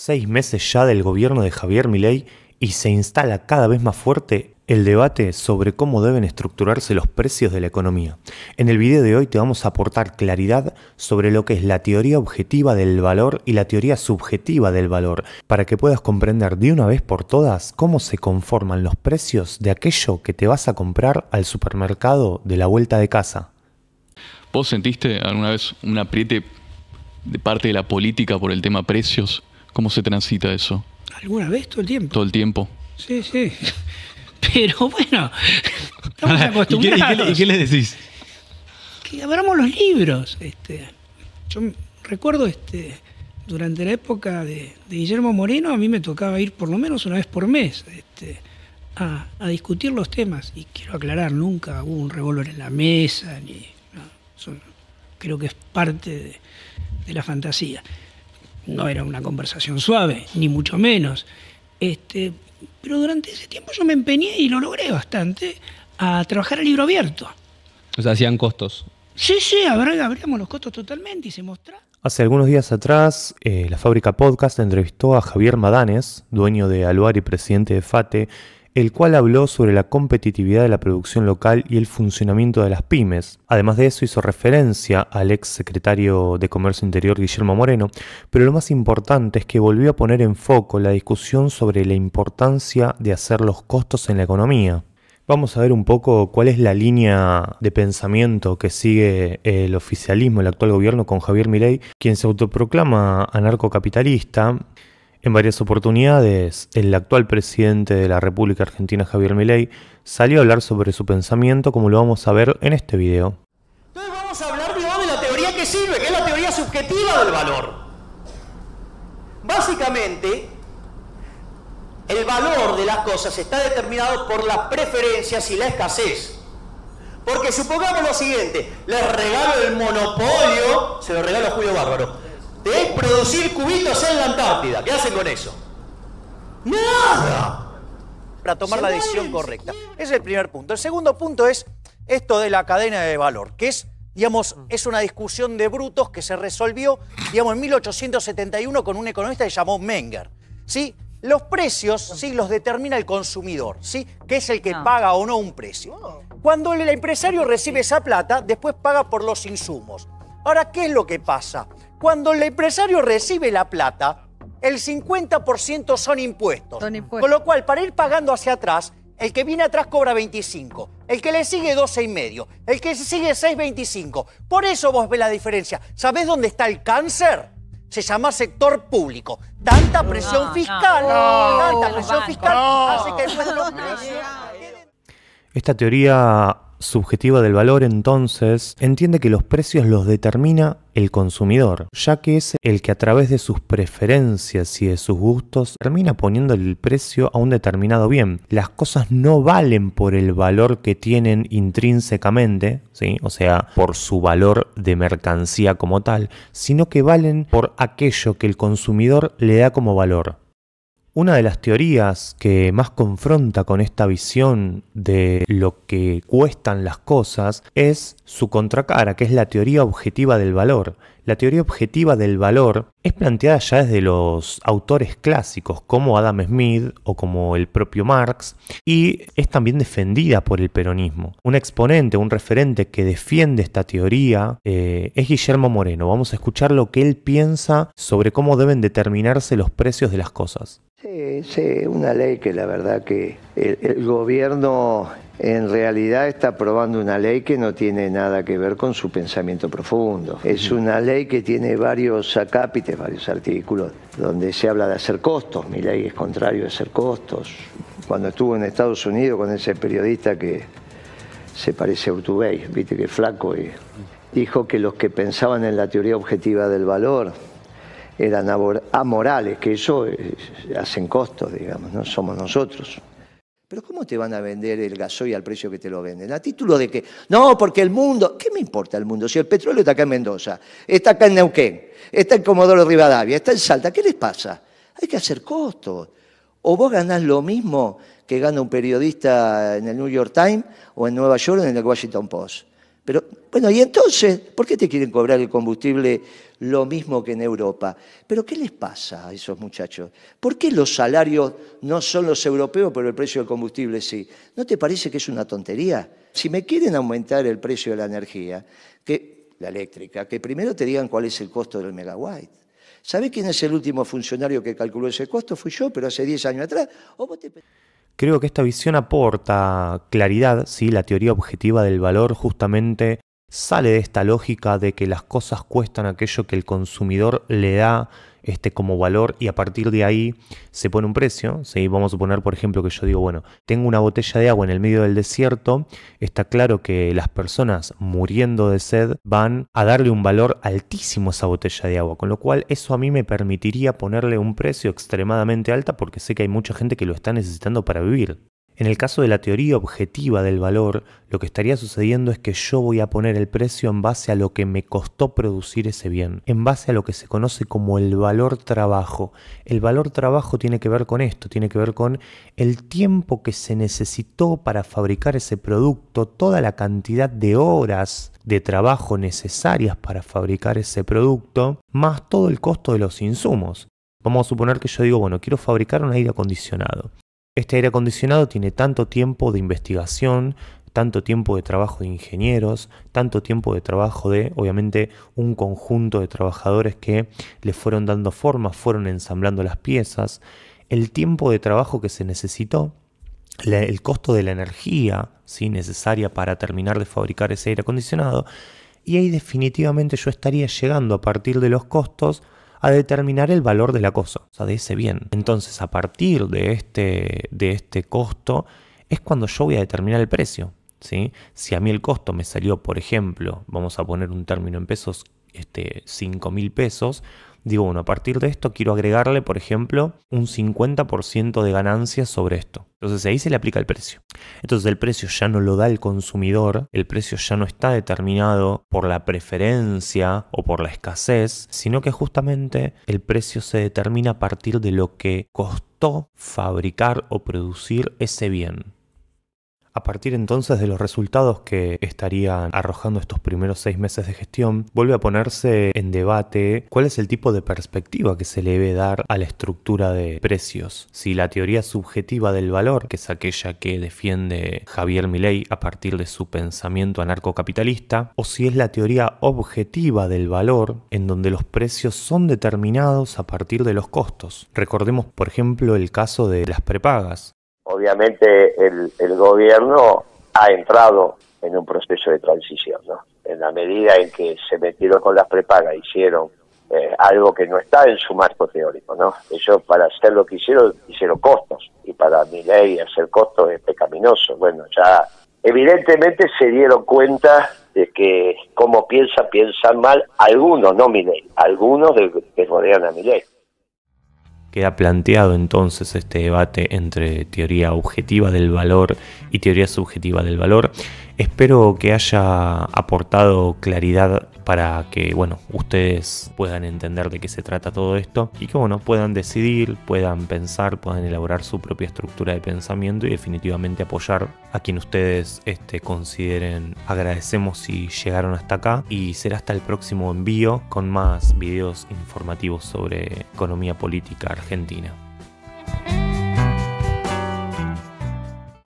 Seis meses ya del gobierno de Javier Milei y se instala cada vez más fuerte el debate sobre cómo deben estructurarse los precios de la economía. En el video de hoy te vamos a aportar claridad sobre lo que es la teoría objetiva del valor y la teoría subjetiva del valor, para que puedas comprender de una vez por todas cómo se conforman los precios de aquello que te vas a comprar al supermercado de la vuelta de casa. ¿Vos sentiste alguna vez un apriete de parte de la política por el tema precios? ¿Cómo se transita eso? ¿Alguna vez? Todo el tiempo. Todo el tiempo. Sí, sí. Pero bueno, estamos acostumbrados. ¿Y qué, les decís? Que abramos los libros. Este, yo recuerdo este, durante la época de, Guillermo Moreno, a mí me tocaba ir por lo menos una vez por mes este, a, discutir los temas. Y quiero aclarar, nunca hubo un revólver en la mesa, ni, creo que es parte de la fantasía no era una conversación suave, ni mucho menos. Este, pero durante ese tiempo yo me empeñé y lo logré bastante a trabajar a libro abierto. O sea, hacían costos. Sí, sí, abríamos los costos totalmente y se mostraba. Hace algunos días atrás, eh, la fábrica Podcast entrevistó a Javier Madanes, dueño de Aluar y presidente de FATE, el cual habló sobre la competitividad de la producción local y el funcionamiento de las pymes. Además de eso hizo referencia al ex secretario de Comercio Interior Guillermo Moreno, pero lo más importante es que volvió a poner en foco la discusión sobre la importancia de hacer los costos en la economía. Vamos a ver un poco cuál es la línea de pensamiento que sigue eh, el oficialismo, el actual gobierno con Javier Milei, quien se autoproclama anarcocapitalista en varias oportunidades, el actual presidente de la República Argentina, Javier Milei, salió a hablar sobre su pensamiento como lo vamos a ver en este video. Entonces vamos a hablar de la teoría que sirve, que es la teoría subjetiva del valor. Básicamente, el valor de las cosas está determinado por las preferencias y la escasez. Porque supongamos lo siguiente, les regalo el monopolio, se lo regalo a Julio Bárbaro, es producir cubitos en la Antártida. ¿Qué hacen con eso? Nada. Para tomar la decisión correcta. Ese es el primer punto. El segundo punto es esto de la cadena de valor, que es, digamos, mm. es una discusión de brutos que se resolvió, digamos, en 1871 con un economista que llamó Menger. ¿Sí? Los precios, sí, los determina el consumidor, ¿sí? Que es el que ah. paga o no un precio. Oh. Cuando el empresario recibe esa plata, después paga por los insumos. Ahora, ¿qué es lo que pasa? Cuando el empresario recibe la plata, el 50% son impuestos. Con lo cual, para ir pagando hacia atrás, el que viene atrás cobra 25, el que le sigue 12 y medio, el que sigue 6.25. Por eso vos ves la diferencia. ¿Sabés dónde está el cáncer? Se llama sector público. Tanta presión fiscal, tanta presión fiscal hace que Esta teoría subjetiva del valor entonces entiende que los precios los determina el consumidor, ya que es el que a través de sus preferencias y de sus gustos termina poniendo el precio a un determinado bien. Las cosas no valen por el valor que tienen intrínsecamente, ¿sí? o sea, por su valor de mercancía como tal, sino que valen por aquello que el consumidor le da como valor. Una de las teorías que más confronta con esta visión de lo que cuestan las cosas es su contracara, que es la teoría objetiva del valor. La teoría objetiva del valor es planteada ya desde los autores clásicos como Adam Smith o como el propio Marx y es también defendida por el peronismo. Un exponente, un referente que defiende esta teoría eh, es Guillermo Moreno. Vamos a escuchar lo que él piensa sobre cómo deben determinarse los precios de las cosas. Sí, es una ley que la verdad que el, gobierno en realidad está aprobando una ley que no tiene nada que ver con su pensamiento profundo. Es una ley que tiene varios acápites, varios artículos, donde se habla de hacer costos. Mi ley es contrario a hacer costos. Cuando estuvo en Estados Unidos con ese periodista que se parece a Urtubey, viste que flaco, y dijo que los que pensaban en la teoría objetiva del valor eran amorales, que eso eh, hacen costos, digamos, ¿no? somos nosotros. Pero ¿cómo te van a vender el gasoil al precio que te lo venden? A título de que, no, porque el mundo, ¿qué me importa el mundo? Si el petróleo está acá en Mendoza, está acá en Neuquén, está en Comodoro Rivadavia, está en Salta, ¿qué les pasa? Hay que hacer costos. O vos ganás lo mismo que gana un periodista en el New York Times o en Nueva York o en el Washington Post. Pero, bueno, y entonces, ¿por qué te quieren cobrar el combustible lo mismo que en Europa? Pero, ¿qué les pasa a esos muchachos? ¿Por qué los salarios no son los europeos, pero el precio del combustible sí? ¿No te parece que es una tontería? Si me quieren aumentar el precio de la energía, que, la eléctrica, que primero te digan cuál es el costo del megawatt. ¿Sabés quién es el último funcionario que calculó ese costo? Fui yo, pero hace 10 años atrás. Creo que esta visión aporta claridad, ¿sí? la teoría objetiva del valor justamente sale de esta lógica de que las cosas cuestan aquello que el consumidor le da este como valor y a partir de ahí se pone un precio. Vamos a suponer, por ejemplo, que yo digo, bueno, tengo una botella de agua en el medio del desierto, está claro que las personas muriendo de sed van a darle un valor altísimo a esa botella de agua, con lo cual eso a mí me permitiría ponerle un precio extremadamente alto porque sé que hay mucha gente que lo está necesitando para vivir. En el caso de la teoría objetiva del valor, lo que estaría sucediendo es que yo voy a poner el precio en base a lo que me costó producir ese bien, en base a lo que se conoce como el valor trabajo. El valor trabajo tiene que ver con esto, tiene que ver con el tiempo que se necesitó para fabricar ese producto, toda la cantidad de horas de trabajo necesarias para fabricar ese producto, más todo el costo de los insumos. Vamos a suponer que yo digo, bueno, quiero fabricar un aire acondicionado. Este aire acondicionado tiene tanto tiempo de investigación, tanto tiempo de trabajo de ingenieros, tanto tiempo de trabajo de, obviamente, un conjunto de trabajadores que le fueron dando forma, fueron ensamblando las piezas, el tiempo de trabajo que se necesitó, el costo de la energía necesaria para terminar de fabricar ese aire acondicionado, y ahí definitivamente yo estaría llegando a partir de los costos a determinar el valor de la cosa, o sea, de ese bien. Entonces, a partir de este, de este costo, es cuando yo voy a determinar el precio. ¿sí? Si a mí el costo me salió, por ejemplo, vamos a poner un término en pesos, este, 5 mil pesos, digo, bueno, a partir de esto quiero agregarle, por ejemplo, un 50% de ganancias sobre esto. Entonces ahí se le aplica el precio. Entonces el precio ya no lo da el consumidor, el precio ya no está determinado por la preferencia o por la escasez, sino que justamente el precio se determina a partir de lo que costó fabricar o producir ese bien. A partir entonces de los resultados que estarían arrojando estos primeros seis meses de gestión, vuelve a ponerse en debate cuál es el tipo de perspectiva que se le debe dar a la estructura de precios. Si la teoría subjetiva del valor, que es aquella que defiende Javier Milei a partir de su pensamiento anarcocapitalista, o si es la teoría objetiva del valor, en donde los precios son determinados a partir de los costos. Recordemos, por ejemplo, el caso de las prepagas obviamente el, gobierno ha entrado en un proceso de transición, ¿no? En la medida en que se metieron con las prepagas, hicieron eh, algo que no está en su marco teórico, ¿no? Ellos para hacer lo que hicieron, hicieron costos, y para mi ley hacer costos es pecaminoso. Bueno, ya evidentemente se dieron cuenta de que como piensa, piensan mal algunos, no mi ley, algunos de, que rodean a mi ley. Queda planteado entonces este debate entre teoría objetiva del valor y teoría subjetiva del valor. Espero que haya aportado claridad para que bueno, ustedes puedan entender de qué se trata todo esto y que bueno, puedan decidir, puedan pensar, puedan elaborar su propia estructura de pensamiento y definitivamente apoyar a quien ustedes este, consideren. Agradecemos si llegaron hasta acá y será hasta el próximo envío con más videos informativos sobre economía política Argentina.